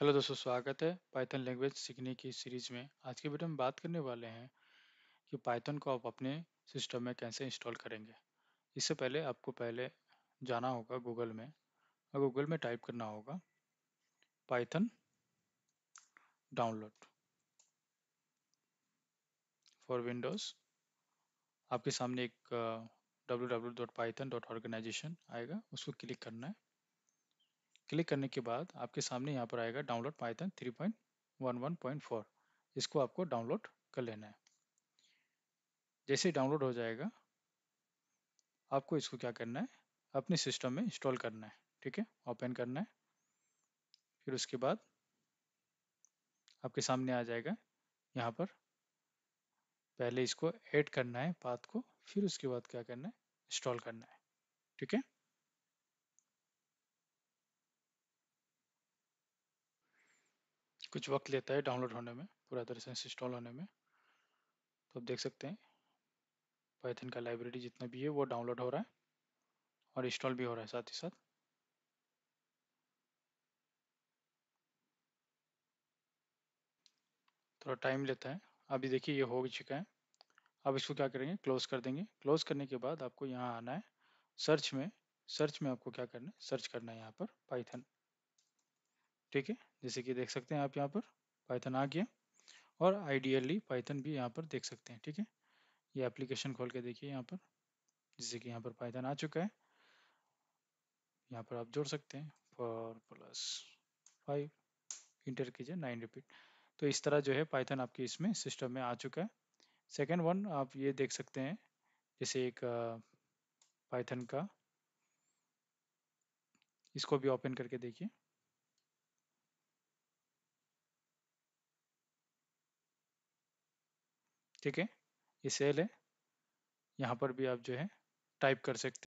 hello दोस्तों स्वागत है पाइथन लैंग्वेज सीखने की सीरीज में आज के वीडियो में बात करने वाले हैं कि पाइथन को आप अपने सिस्टम में कैसे इंस्टॉल करेंगे इससे पहले आपको पहले जाना होगा गूगल में और गूगल में टाइप करना होगा पाइथन डाउनलोड फॉर विंडोज़ आपके सामने एक W W dot Python dot organisation आएगा उसको क्लिक करना है क्लिक करने के बाद आपके सामने यहाँ पर आएगा डाउनलोड पाइथन 3.11.4 इसको आपको डाउनलोड कर लेना है जैसे डाउनलोड हो जाएगा आपको इसको क्या करना है अपने सिस्टम में इंस्टॉल करना है ठीक है ओपन करना है फिर उसके बाद आपके सामने आ जाएगा यहाँ पर पहले इसको ऐड करना है पाथ को फिर उसके बाद क्या करना है इंस्टॉल करना है ठीक है कुछ वक्त लेता है डाउनलोड होने में पूरा तरह से इंस्टॉल होने में तो आप देख सकते हैं पाइथन का लाइब्रेरी जितना भी है वो डाउनलोड हो रहा है और इंस्टॉल भी हो रहा है साथ ही साथ थोड़ा टाइम लेता है अभी देखिए ये हो चुका है अब इसको क्या करेंगे क्लोज कर देंगे क्लोज करने के बाद आपको यहाँ आना है सर्च में सर्च में आपको क्या करना है सर्च करना है यहाँ पर पाइथन ठीक है जैसे कि देख सकते हैं आप यहाँ पर पाइथन आ गया और आइडियली पाइथन भी यहाँ पर देख सकते हैं ठीक है ये एप्लीकेशन खोल के देखिए यहाँ पर जैसे कि यहाँ पर पाइथन आ चुका है यहाँ पर आप जोड़ सकते हैं फोर प्लस फाइव इंटर कीजिए नाइन रिपीट तो इस तरह जो है पाइथन आपके इसमें सिस्टम में आ चुका है सेकेंड वन आप ये देख सकते हैं जैसे एक पाइथन का इसको भी ओपन करके देखिए ठीक है ये सेल है यहाँ पर भी आप जो है टाइप कर सकते